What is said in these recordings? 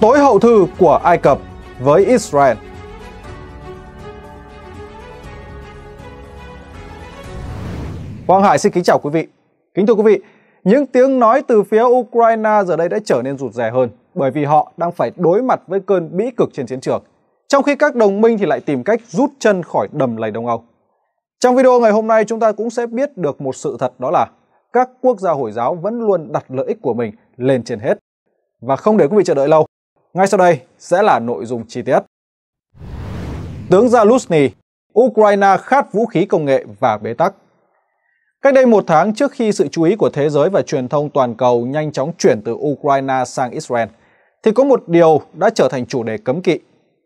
tối hậu thư của Ai Cập với Israel. Quang Hải xin kính chào quý vị. Kính thưa quý vị, những tiếng nói từ phía Ukraine giờ đây đã trở nên rụt rè hơn bởi vì họ đang phải đối mặt với cơn bĩ cực trên chiến trường, trong khi các đồng minh thì lại tìm cách rút chân khỏi đầm lầy Đông Âu. Trong video ngày hôm nay chúng ta cũng sẽ biết được một sự thật đó là các quốc gia Hồi giáo vẫn luôn đặt lợi ích của mình lên trên hết. Và không để quý vị chờ đợi lâu, ngay sau đây sẽ là nội dung chi tiết. Tướng Zaluzny, Ukraine khát vũ khí công nghệ và bế tắc. Cách đây một tháng trước khi sự chú ý của thế giới và truyền thông toàn cầu nhanh chóng chuyển từ Ukraine sang Israel, thì có một điều đã trở thành chủ đề cấm kỵ.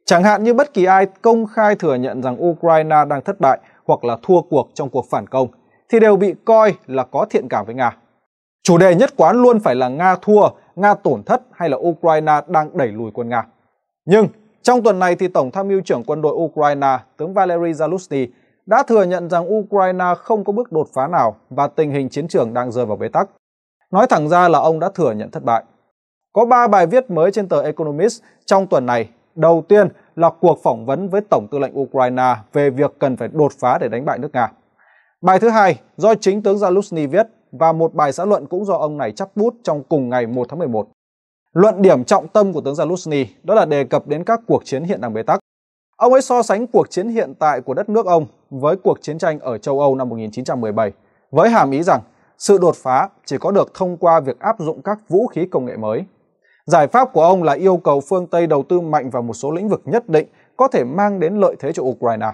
Chẳng hạn như bất kỳ ai công khai thừa nhận rằng Ukraine đang thất bại hoặc là thua cuộc trong cuộc phản công, thì đều bị coi là có thiện cảm với Nga. Chủ đề nhất quán luôn phải là Nga thua, Nga tổn thất hay là Ukraine đang đẩy lùi quân Nga. Nhưng trong tuần này thì Tổng tham mưu trưởng quân đội Ukraine, tướng Valery Zaluzny đã thừa nhận rằng Ukraine không có bước đột phá nào và tình hình chiến trường đang rơi vào bế tắc. Nói thẳng ra là ông đã thừa nhận thất bại. Có 3 bài viết mới trên tờ Economist trong tuần này. Đầu tiên là cuộc phỏng vấn với Tổng tư lệnh Ukraine về việc cần phải đột phá để đánh bại nước Nga. Bài thứ hai do chính tướng Zaluzny viết và một bài xã luận cũng do ông này chắp bút trong cùng ngày 1 tháng 11. Luận điểm trọng tâm của tướng Zaluzny đó là đề cập đến các cuộc chiến hiện đang bế tắc. Ông ấy so sánh cuộc chiến hiện tại của đất nước ông với cuộc chiến tranh ở châu Âu năm 1917 với hàm ý rằng sự đột phá chỉ có được thông qua việc áp dụng các vũ khí công nghệ mới. Giải pháp của ông là yêu cầu phương Tây đầu tư mạnh vào một số lĩnh vực nhất định có thể mang đến lợi thế cho Ukraine.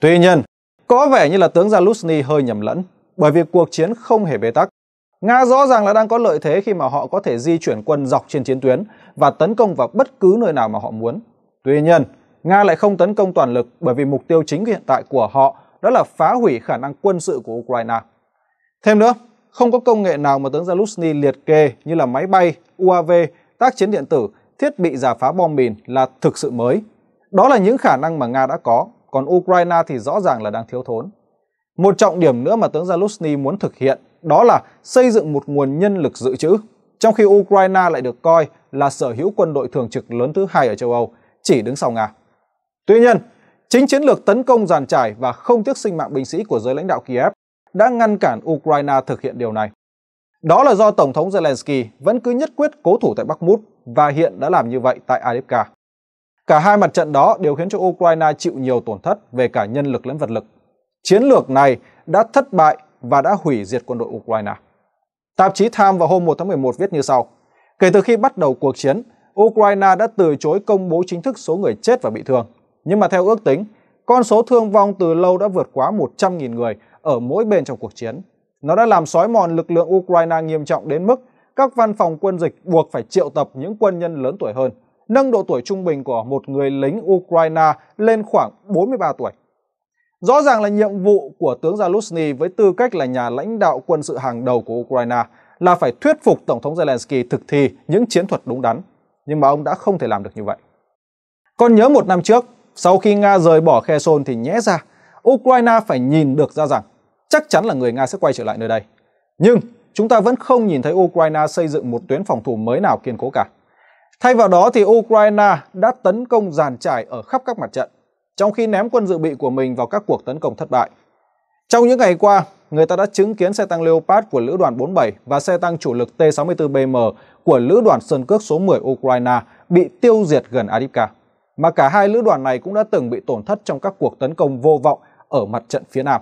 Tuy nhiên, có vẻ như là tướng Zaluzny hơi nhầm lẫn bởi vì cuộc chiến không hề bế tắc. Nga rõ ràng là đang có lợi thế khi mà họ có thể di chuyển quân dọc trên chiến tuyến và tấn công vào bất cứ nơi nào mà họ muốn. Tuy nhiên, Nga lại không tấn công toàn lực bởi vì mục tiêu chính hiện tại của họ đó là phá hủy khả năng quân sự của Ukraine. Thêm nữa, không có công nghệ nào mà tướng zelensky liệt kê như là máy bay, UAV, tác chiến điện tử, thiết bị giả phá bom mìn là thực sự mới. Đó là những khả năng mà Nga đã có, còn Ukraine thì rõ ràng là đang thiếu thốn. Một trọng điểm nữa mà tướng Zaluzny muốn thực hiện đó là xây dựng một nguồn nhân lực dự trữ, trong khi Ukraine lại được coi là sở hữu quân đội thường trực lớn thứ hai ở châu Âu, chỉ đứng sau Nga. Tuy nhiên, chính chiến lược tấn công giàn trải và không tiếc sinh mạng binh sĩ của giới lãnh đạo Kiev đã ngăn cản Ukraine thực hiện điều này. Đó là do Tổng thống Zelensky vẫn cứ nhất quyết cố thủ tại Bắc Mút và hiện đã làm như vậy tại Adivka. Cả hai mặt trận đó đều khiến cho Ukraine chịu nhiều tổn thất về cả nhân lực lẫn vật lực. Chiến lược này đã thất bại và đã hủy diệt quân đội Ukraine. Tạp chí Time vào hôm 1 tháng 11 viết như sau. Kể từ khi bắt đầu cuộc chiến, Ukraine đã từ chối công bố chính thức số người chết và bị thương. Nhưng mà theo ước tính, con số thương vong từ lâu đã vượt quá 100.000 người ở mỗi bên trong cuộc chiến. Nó đã làm sói mòn lực lượng Ukraine nghiêm trọng đến mức các văn phòng quân dịch buộc phải triệu tập những quân nhân lớn tuổi hơn, nâng độ tuổi trung bình của một người lính Ukraine lên khoảng 43 tuổi. Rõ ràng là nhiệm vụ của tướng Zaluzny với tư cách là nhà lãnh đạo quân sự hàng đầu của Ukraine là phải thuyết phục Tổng thống Zelensky thực thi những chiến thuật đúng đắn. Nhưng mà ông đã không thể làm được như vậy. Còn nhớ một năm trước, sau khi Nga rời bỏ Kherson thì nhẽ ra Ukraine phải nhìn được ra rằng chắc chắn là người Nga sẽ quay trở lại nơi đây. Nhưng chúng ta vẫn không nhìn thấy Ukraine xây dựng một tuyến phòng thủ mới nào kiên cố cả. Thay vào đó thì Ukraine đã tấn công giàn trải ở khắp các mặt trận, trong khi ném quân dự bị của mình vào các cuộc tấn công thất bại. Trong những ngày qua, người ta đã chứng kiến xe tăng Leopard của lữ đoàn 47 và xe tăng chủ lực T-64BM của lữ đoàn Sơn Cước số 10 Ukraine bị tiêu diệt gần Adipka. Mà cả hai lữ đoàn này cũng đã từng bị tổn thất trong các cuộc tấn công vô vọng ở mặt trận phía Nam.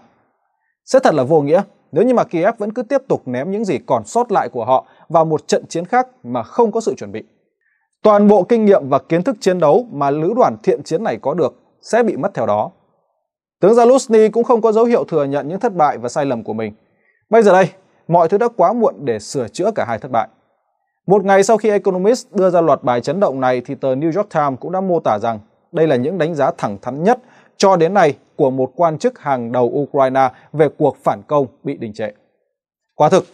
Sẽ thật là vô nghĩa nếu như mà Kiev vẫn cứ tiếp tục ném những gì còn sót lại của họ vào một trận chiến khác mà không có sự chuẩn bị. Toàn bộ kinh nghiệm và kiến thức chiến đấu mà lữ đoàn thiện chiến này có được sẽ bị mất theo đó. Tướng Zaluzny cũng không có dấu hiệu thừa nhận những thất bại và sai lầm của mình. Bây giờ đây, mọi thứ đã quá muộn để sửa chữa cả hai thất bại. Một ngày sau khi Economist đưa ra loạt bài chấn động này thì tờ New York Times cũng đã mô tả rằng đây là những đánh giá thẳng thắn nhất cho đến nay của một quan chức hàng đầu Ukraine về cuộc phản công bị đình trệ. Quả thực,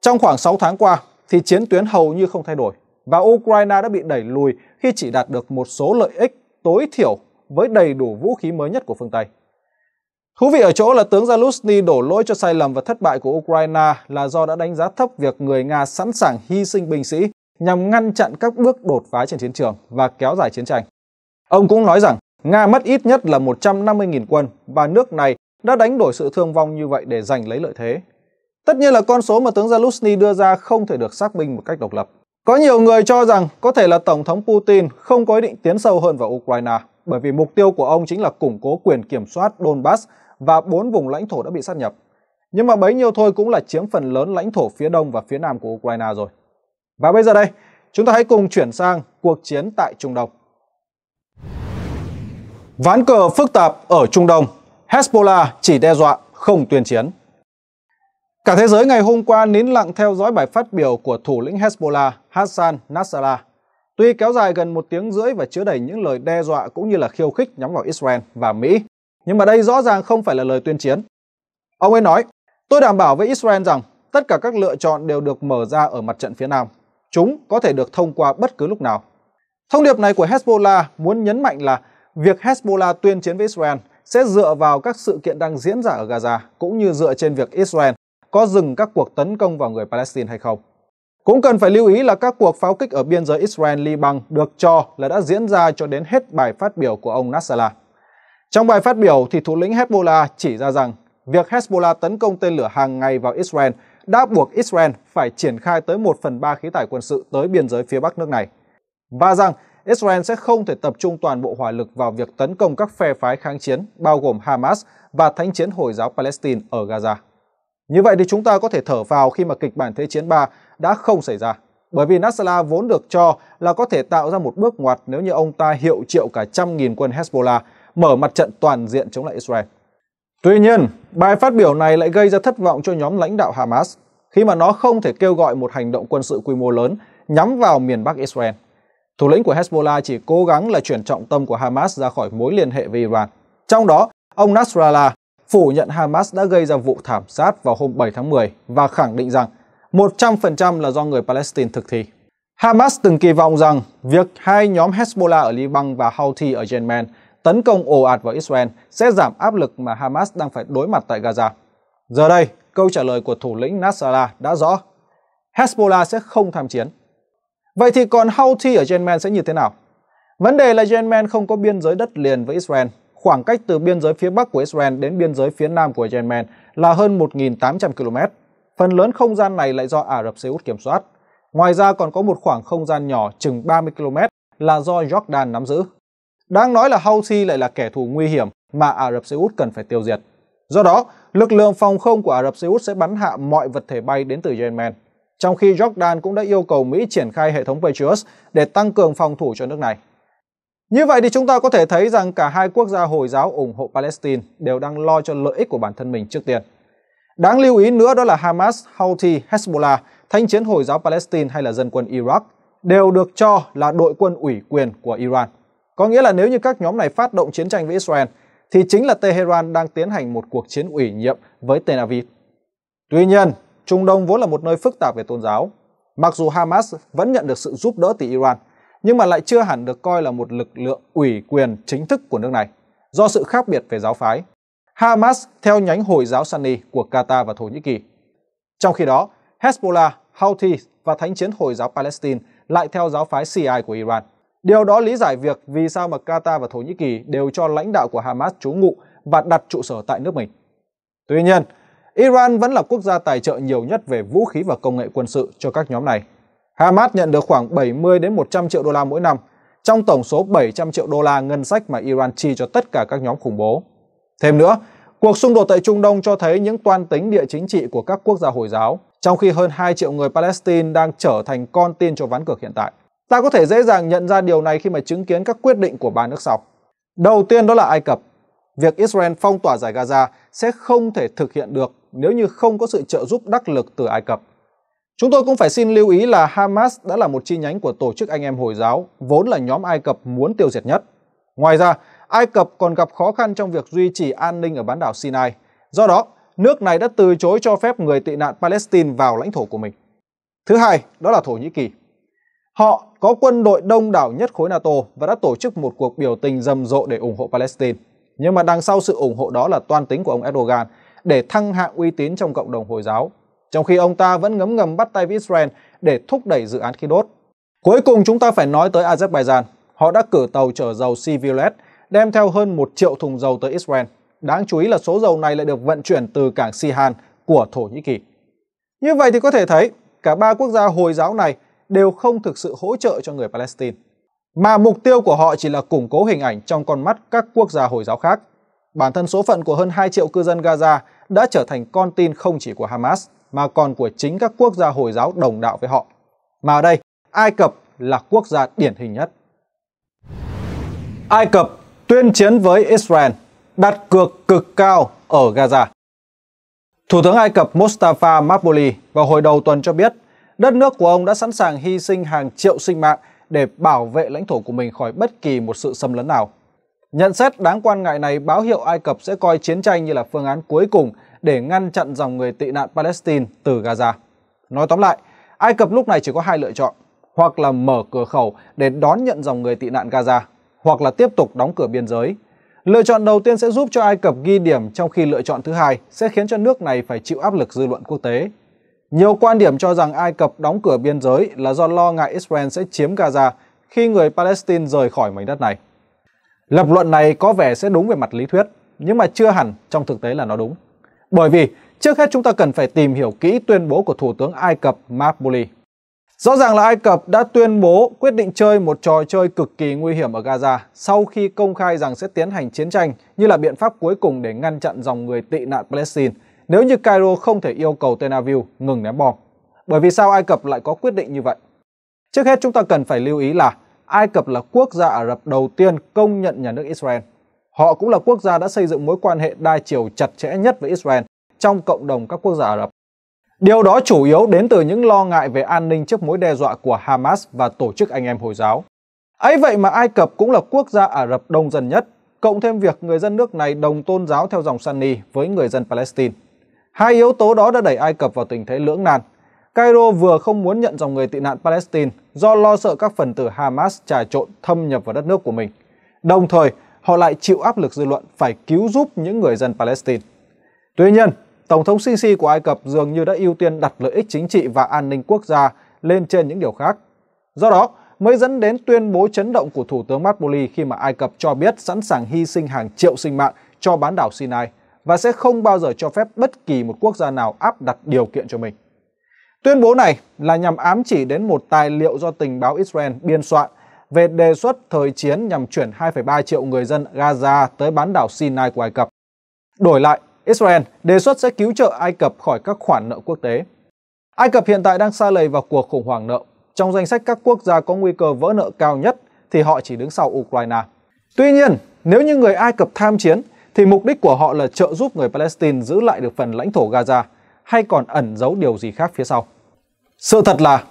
trong khoảng 6 tháng qua thì chiến tuyến hầu như không thay đổi và Ukraine đã bị đẩy lùi khi chỉ đạt được một số lợi ích tối thiểu với đầy đủ vũ khí mới nhất của phương Tây. Thú vị ở chỗ là tướng Zaluzny đổ lỗi cho sai lầm và thất bại của Ukraine là do đã đánh giá thấp việc người Nga sẵn sàng hy sinh binh sĩ nhằm ngăn chặn các bước đột phá trên chiến trường và kéo dài chiến tranh. Ông cũng nói rằng Nga mất ít nhất là 150.000 quân và nước này đã đánh đổi sự thương vong như vậy để giành lấy lợi thế. Tất nhiên là con số mà tướng Zaluzny đưa ra không thể được xác minh một cách độc lập. Có nhiều người cho rằng có thể là Tổng thống Putin không có ý định tiến sâu hơn vào Ukraine bởi vì mục tiêu của ông chính là củng cố quyền kiểm soát Donbass và bốn vùng lãnh thổ đã bị sát nhập. Nhưng mà bấy nhiêu thôi cũng là chiếm phần lớn lãnh thổ phía đông và phía nam của Ukraine rồi. Và bây giờ đây, chúng ta hãy cùng chuyển sang cuộc chiến tại Trung Đông. Ván cờ phức tạp ở Trung Đông, Hezbollah chỉ đe dọa, không tuyên chiến. Cả thế giới ngày hôm qua nín lặng theo dõi bài phát biểu của thủ lĩnh Hezbollah Hassan Nasrallah tuy kéo dài gần một tiếng rưỡi và chứa đầy những lời đe dọa cũng như là khiêu khích nhắm vào Israel và Mỹ. Nhưng mà đây rõ ràng không phải là lời tuyên chiến. Ông ấy nói, tôi đảm bảo với Israel rằng tất cả các lựa chọn đều được mở ra ở mặt trận phía Nam. Chúng có thể được thông qua bất cứ lúc nào. Thông điệp này của Hezbollah muốn nhấn mạnh là việc Hezbollah tuyên chiến với Israel sẽ dựa vào các sự kiện đang diễn ra ở Gaza cũng như dựa trên việc Israel có dừng các cuộc tấn công vào người Palestine hay không. Cũng cần phải lưu ý là các cuộc pháo kích ở biên giới Israel-Liban được cho là đã diễn ra cho đến hết bài phát biểu của ông Nasrallah. Trong bài phát biểu thì thủ lĩnh Hezbollah chỉ ra rằng việc Hezbollah tấn công tên lửa hàng ngày vào Israel đã buộc Israel phải triển khai tới 1 phần 3 khí tải quân sự tới biên giới phía bắc nước này. Và rằng Israel sẽ không thể tập trung toàn bộ hỏa lực vào việc tấn công các phe phái kháng chiến bao gồm Hamas và thánh chiến Hồi giáo Palestine ở Gaza. Như vậy thì chúng ta có thể thở vào khi mà kịch bản Thế chiến 3 đã không xảy ra. Bởi vì Nasrallah vốn được cho là có thể tạo ra một bước ngoặt nếu như ông ta hiệu triệu cả trăm nghìn quân Hezbollah mở mặt trận toàn diện chống lại Israel. Tuy nhiên, bài phát biểu này lại gây ra thất vọng cho nhóm lãnh đạo Hamas khi mà nó không thể kêu gọi một hành động quân sự quy mô lớn nhắm vào miền Bắc Israel. Thủ lĩnh của Hezbollah chỉ cố gắng là chuyển trọng tâm của Hamas ra khỏi mối liên hệ với Iran. Trong đó, ông Nasrallah phủ nhận Hamas đã gây ra vụ thảm sát vào hôm 7 tháng 10 và khẳng định rằng 100% là do người Palestine thực thi. Hamas từng kỳ vọng rằng việc hai nhóm Hezbollah ở Liban và Houthi ở Yemen tấn công ồ ạt vào Israel sẽ giảm áp lực mà Hamas đang phải đối mặt tại Gaza. Giờ đây, câu trả lời của thủ lĩnh Nasrallah đã rõ. Hezbollah sẽ không tham chiến. Vậy thì còn Houthi ở Yemen sẽ như thế nào? Vấn đề là Yemen không có biên giới đất liền với Israel khoảng cách từ biên giới phía bắc của Israel đến biên giới phía nam của Yemen là hơn 1.800 km. Phần lớn không gian này lại do Ả Rập Xê Út kiểm soát. Ngoài ra còn có một khoảng không gian nhỏ chừng 30 km là do Jordan nắm giữ. Đáng nói là Houthi lại là kẻ thù nguy hiểm mà Ả Rập Xê Út cần phải tiêu diệt. Do đó, lực lượng phòng không của Ả Rập Xê Út sẽ bắn hạ mọi vật thể bay đến từ Yemen, trong khi Jordan cũng đã yêu cầu Mỹ triển khai hệ thống Patriot để tăng cường phòng thủ cho nước này. Như vậy thì chúng ta có thể thấy rằng cả hai quốc gia Hồi giáo ủng hộ Palestine đều đang lo cho lợi ích của bản thân mình trước tiên. Đáng lưu ý nữa đó là Hamas, Houthi, Hezbollah, thanh chiến Hồi giáo Palestine hay là dân quân Iraq đều được cho là đội quân ủy quyền của Iran. Có nghĩa là nếu như các nhóm này phát động chiến tranh với Israel, thì chính là Tehran đang tiến hành một cuộc chiến ủy nhiệm với Tel Aviv. Tuy nhiên, Trung Đông vốn là một nơi phức tạp về tôn giáo. Mặc dù Hamas vẫn nhận được sự giúp đỡ từ Iran, nhưng mà lại chưa hẳn được coi là một lực lượng ủy quyền chính thức của nước này do sự khác biệt về giáo phái. Hamas theo nhánh Hồi giáo Sunni của Qatar và Thổ Nhĩ Kỳ. Trong khi đó, Hezbollah, Houthi và Thánh chiến Hồi giáo Palestine lại theo giáo phái Shia của Iran. Điều đó lý giải việc vì sao mà Qatar và Thổ Nhĩ Kỳ đều cho lãnh đạo của Hamas trú ngụ và đặt trụ sở tại nước mình. Tuy nhiên, Iran vẫn là quốc gia tài trợ nhiều nhất về vũ khí và công nghệ quân sự cho các nhóm này Hamas nhận được khoảng 70 đến 100 triệu đô la mỗi năm trong tổng số 700 triệu đô la ngân sách mà Iran chi cho tất cả các nhóm khủng bố. Thêm nữa, cuộc xung đột tại Trung Đông cho thấy những toan tính địa chính trị của các quốc gia Hồi giáo, trong khi hơn 2 triệu người Palestine đang trở thành con tin cho ván cược hiện tại. Ta có thể dễ dàng nhận ra điều này khi mà chứng kiến các quyết định của ba nước sau. Đầu tiên đó là Ai Cập. Việc Israel phong tỏa giải Gaza sẽ không thể thực hiện được nếu như không có sự trợ giúp đắc lực từ Ai Cập. Chúng tôi cũng phải xin lưu ý là Hamas đã là một chi nhánh của tổ chức anh em Hồi giáo, vốn là nhóm Ai Cập muốn tiêu diệt nhất. Ngoài ra, Ai Cập còn gặp khó khăn trong việc duy trì an ninh ở bán đảo Sinai. Do đó, nước này đã từ chối cho phép người tị nạn Palestine vào lãnh thổ của mình. Thứ hai, đó là Thổ Nhĩ Kỳ. Họ có quân đội đông đảo nhất khối NATO và đã tổ chức một cuộc biểu tình rầm rộ để ủng hộ Palestine. Nhưng mà đằng sau sự ủng hộ đó là toan tính của ông Erdogan để thăng hạng uy tín trong cộng đồng Hồi giáo trong khi ông ta vẫn ngấm ngầm bắt tay với Israel để thúc đẩy dự án khí đốt. Cuối cùng chúng ta phải nói tới Azerbaijan. Họ đã cử tàu chở dầu Civilet đem theo hơn 1 triệu thùng dầu tới Israel. Đáng chú ý là số dầu này lại được vận chuyển từ cảng Sihan của Thổ Nhĩ Kỳ. Như vậy thì có thể thấy, cả ba quốc gia Hồi giáo này đều không thực sự hỗ trợ cho người Palestine, mà mục tiêu của họ chỉ là củng cố hình ảnh trong con mắt các quốc gia Hồi giáo khác. Bản thân số phận của hơn 2 triệu cư dân Gaza đã trở thành con tin không chỉ của Hamas mà còn của chính các quốc gia Hồi giáo đồng đạo với họ. Mà ở đây, Ai Cập là quốc gia điển hình nhất. Ai Cập tuyên chiến với Israel, đặt cược cực cao ở Gaza. Thủ tướng Ai Cập Mustafa Mabuli vào hồi đầu tuần cho biết, đất nước của ông đã sẵn sàng hy sinh hàng triệu sinh mạng để bảo vệ lãnh thổ của mình khỏi bất kỳ một sự xâm lấn nào. Nhận xét đáng quan ngại này báo hiệu Ai Cập sẽ coi chiến tranh như là phương án cuối cùng để ngăn chặn dòng người tị nạn Palestine từ Gaza. Nói tóm lại, Ai Cập lúc này chỉ có hai lựa chọn, hoặc là mở cửa khẩu để đón nhận dòng người tị nạn Gaza, hoặc là tiếp tục đóng cửa biên giới. Lựa chọn đầu tiên sẽ giúp cho Ai Cập ghi điểm trong khi lựa chọn thứ hai sẽ khiến cho nước này phải chịu áp lực dư luận quốc tế. Nhiều quan điểm cho rằng Ai Cập đóng cửa biên giới là do lo ngại Israel sẽ chiếm Gaza khi người Palestine rời khỏi mảnh đất này. Lập luận này có vẻ sẽ đúng về mặt lý thuyết, nhưng mà chưa hẳn trong thực tế là nó đúng. Bởi vì trước hết chúng ta cần phải tìm hiểu kỹ tuyên bố của Thủ tướng Ai Cập Mabuli. Rõ ràng là Ai Cập đã tuyên bố quyết định chơi một trò chơi cực kỳ nguy hiểm ở Gaza sau khi công khai rằng sẽ tiến hành chiến tranh như là biện pháp cuối cùng để ngăn chặn dòng người tị nạn Palestine nếu như Cairo không thể yêu cầu Tel Aviv ngừng ném bom. Bởi vì sao Ai Cập lại có quyết định như vậy? Trước hết chúng ta cần phải lưu ý là Ai Cập là quốc gia Ả Rập đầu tiên công nhận nhà nước Israel. Họ cũng là quốc gia đã xây dựng mối quan hệ đa chiều chặt chẽ nhất với Israel trong cộng đồng các quốc gia Ả Rập. Điều đó chủ yếu đến từ những lo ngại về an ninh trước mối đe dọa của Hamas và tổ chức anh em Hồi giáo. Ấy vậy mà Ai Cập cũng là quốc gia Ả Rập đông dân nhất, cộng thêm việc người dân nước này đồng tôn giáo theo dòng Sunni với người dân Palestine. Hai yếu tố đó đã đẩy Ai Cập vào tình thế lưỡng nan. Cairo vừa không muốn nhận dòng người tị nạn Palestine do lo sợ các phần tử Hamas trà trộn thâm nhập vào đất nước của mình. Đồng thời, họ lại chịu áp lực dư luận phải cứu giúp những người dân Palestine. Tuy nhiên, Tổng thống Sisi của Ai Cập dường như đã ưu tiên đặt lợi ích chính trị và an ninh quốc gia lên trên những điều khác. Do đó, mới dẫn đến tuyên bố chấn động của Thủ tướng Matbuli khi mà Ai Cập cho biết sẵn sàng hy sinh hàng triệu sinh mạng cho bán đảo Sinai và sẽ không bao giờ cho phép bất kỳ một quốc gia nào áp đặt điều kiện cho mình. Tuyên bố này là nhằm ám chỉ đến một tài liệu do tình báo Israel biên soạn về đề xuất thời chiến nhằm chuyển 2,3 triệu người dân Gaza tới bán đảo Sinai của Ai Cập. Đổi lại, Israel đề xuất sẽ cứu trợ Ai Cập khỏi các khoản nợ quốc tế. Ai Cập hiện tại đang xa lầy vào cuộc khủng hoảng nợ. Trong danh sách các quốc gia có nguy cơ vỡ nợ cao nhất thì họ chỉ đứng sau Ukraine. Tuy nhiên, nếu như người Ai Cập tham chiến thì mục đích của họ là trợ giúp người Palestine giữ lại được phần lãnh thổ Gaza hay còn ẩn giấu điều gì khác phía sau. Sự thật là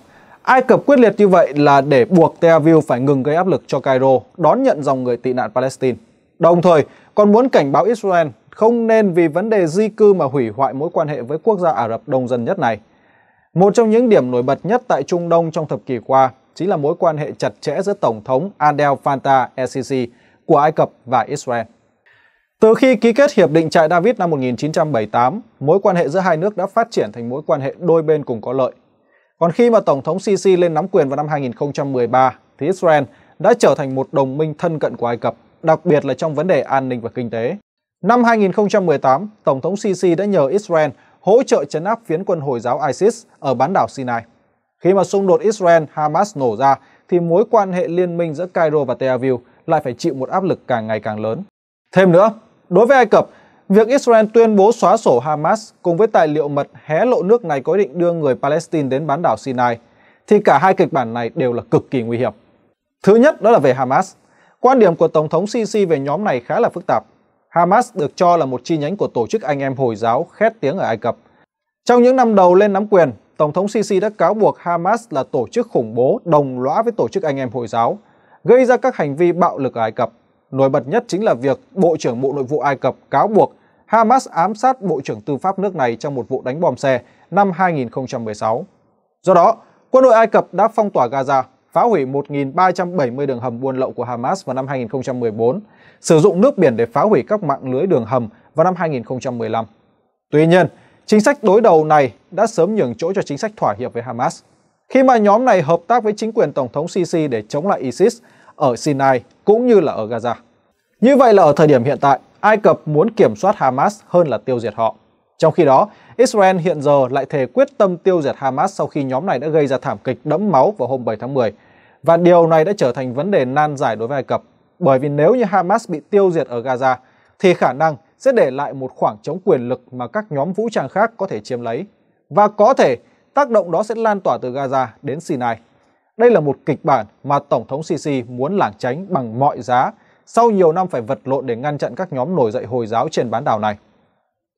Ai Cập quyết liệt như vậy là để buộc Tel Aviv phải ngừng gây áp lực cho Cairo đón nhận dòng người tị nạn Palestine. Đồng thời, còn muốn cảnh báo Israel không nên vì vấn đề di cư mà hủy hoại mối quan hệ với quốc gia Ả Rập đông dân nhất này. Một trong những điểm nổi bật nhất tại Trung Đông trong thập kỷ qua chính là mối quan hệ chặt chẽ giữa Tổng thống Adel Fattah el-Sisi của Ai Cập và Israel. Từ khi ký kết Hiệp định Trại David năm 1978, mối quan hệ giữa hai nước đã phát triển thành mối quan hệ đôi bên cùng có lợi còn khi mà Tổng thống Sisi lên nắm quyền vào năm 2013 thì Israel đã trở thành một đồng minh thân cận của Ai Cập, đặc biệt là trong vấn đề an ninh và kinh tế. Năm 2018, Tổng thống Sisi đã nhờ Israel hỗ trợ chấn áp phiến quân Hồi giáo ISIS ở bán đảo Sinai. Khi mà xung đột Israel-Hamas nổ ra, thì mối quan hệ liên minh giữa Cairo và Tel Aviv lại phải chịu một áp lực càng ngày càng lớn. Thêm nữa, đối với Ai Cập Việc Israel tuyên bố xóa sổ Hamas cùng với tài liệu mật hé lộ nước này có ý định đưa người Palestine đến bán đảo Sinai, thì cả hai kịch bản này đều là cực kỳ nguy hiểm. Thứ nhất đó là về Hamas. Quan điểm của Tổng thống Sisi về nhóm này khá là phức tạp. Hamas được cho là một chi nhánh của tổ chức anh em Hồi giáo khét tiếng ở Ai Cập. Trong những năm đầu lên nắm quyền, Tổng thống Sisi đã cáo buộc Hamas là tổ chức khủng bố đồng lõa với tổ chức anh em Hồi giáo, gây ra các hành vi bạo lực ở Ai Cập. Nổi bật nhất chính là việc Bộ trưởng Bộ Nội vụ Ai Cập cáo buộc Hamas ám sát Bộ trưởng Tư pháp nước này trong một vụ đánh bom xe năm 2016. Do đó, quân đội Ai Cập đã phong tỏa Gaza, phá hủy 1.370 đường hầm buôn lậu của Hamas vào năm 2014, sử dụng nước biển để phá hủy các mạng lưới đường hầm vào năm 2015. Tuy nhiên, chính sách đối đầu này đã sớm nhường chỗ cho chính sách thỏa hiệp với Hamas. Khi mà nhóm này hợp tác với chính quyền Tổng thống Sisi để chống lại ISIS ở Sinai cũng như là ở Gaza. Như vậy là ở thời điểm hiện tại, Ai Cập muốn kiểm soát Hamas hơn là tiêu diệt họ. Trong khi đó, Israel hiện giờ lại thề quyết tâm tiêu diệt Hamas sau khi nhóm này đã gây ra thảm kịch đẫm máu vào hôm 7 tháng 10. Và điều này đã trở thành vấn đề nan giải đối với Ai Cập, bởi vì nếu như Hamas bị tiêu diệt ở Gaza, thì khả năng sẽ để lại một khoảng trống quyền lực mà các nhóm vũ trang khác có thể chiếm lấy. Và có thể tác động đó sẽ lan tỏa từ Gaza đến Sinai. Đây là một kịch bản mà Tổng thống Sisi muốn lảng tránh bằng mọi giá, sau nhiều năm phải vật lộn để ngăn chặn các nhóm nổi dậy Hồi giáo trên bán đảo này.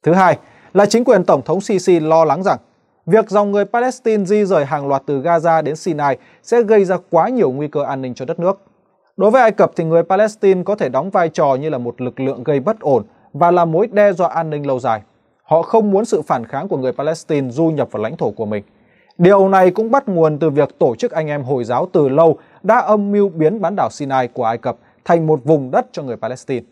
Thứ hai là chính quyền Tổng thống Sisi lo lắng rằng việc dòng người Palestine di rời hàng loạt từ Gaza đến Sinai sẽ gây ra quá nhiều nguy cơ an ninh cho đất nước. Đối với Ai Cập thì người Palestine có thể đóng vai trò như là một lực lượng gây bất ổn và là mối đe dọa an ninh lâu dài. Họ không muốn sự phản kháng của người Palestine du nhập vào lãnh thổ của mình. Điều này cũng bắt nguồn từ việc tổ chức anh em Hồi giáo từ lâu đã âm mưu biến bán đảo Sinai của Ai Cập thành một vùng đất cho người Palestine.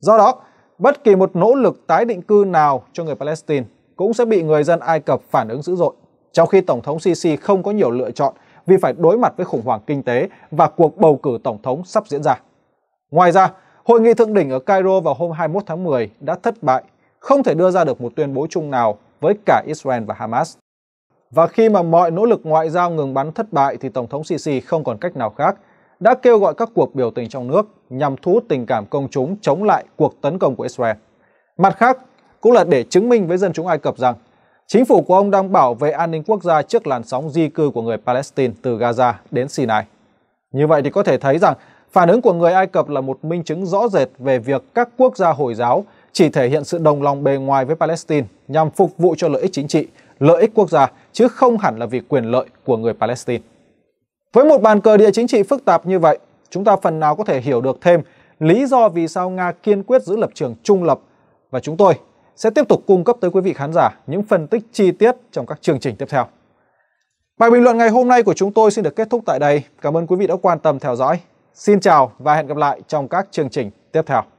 Do đó, bất kỳ một nỗ lực tái định cư nào cho người Palestine cũng sẽ bị người dân Ai Cập phản ứng dữ dội, trong khi Tổng thống Sisi không có nhiều lựa chọn vì phải đối mặt với khủng hoảng kinh tế và cuộc bầu cử Tổng thống sắp diễn ra. Ngoài ra, hội nghị thượng đỉnh ở Cairo vào hôm 21 tháng 10 đã thất bại, không thể đưa ra được một tuyên bố chung nào với cả Israel và Hamas. Và khi mà mọi nỗ lực ngoại giao ngừng bắn thất bại thì Tổng thống Sisi không còn cách nào khác đã kêu gọi các cuộc biểu tình trong nước nhằm thu hút tình cảm công chúng chống lại cuộc tấn công của Israel. Mặt khác, cũng là để chứng minh với dân chúng Ai Cập rằng chính phủ của ông đang bảo vệ an ninh quốc gia trước làn sóng di cư của người Palestine từ Gaza đến Sinai. Như vậy thì có thể thấy rằng phản ứng của người Ai Cập là một minh chứng rõ rệt về việc các quốc gia Hồi giáo chỉ thể hiện sự đồng lòng bề ngoài với Palestine nhằm phục vụ cho lợi ích chính trị, lợi ích quốc gia chứ không hẳn là vì quyền lợi của người Palestine. Với một bàn cờ địa chính trị phức tạp như vậy, chúng ta phần nào có thể hiểu được thêm lý do vì sao Nga kiên quyết giữ lập trường trung lập và chúng tôi sẽ tiếp tục cung cấp tới quý vị khán giả những phân tích chi tiết trong các chương trình tiếp theo. Bài bình luận ngày hôm nay của chúng tôi xin được kết thúc tại đây. Cảm ơn quý vị đã quan tâm theo dõi. Xin chào và hẹn gặp lại trong các chương trình tiếp theo.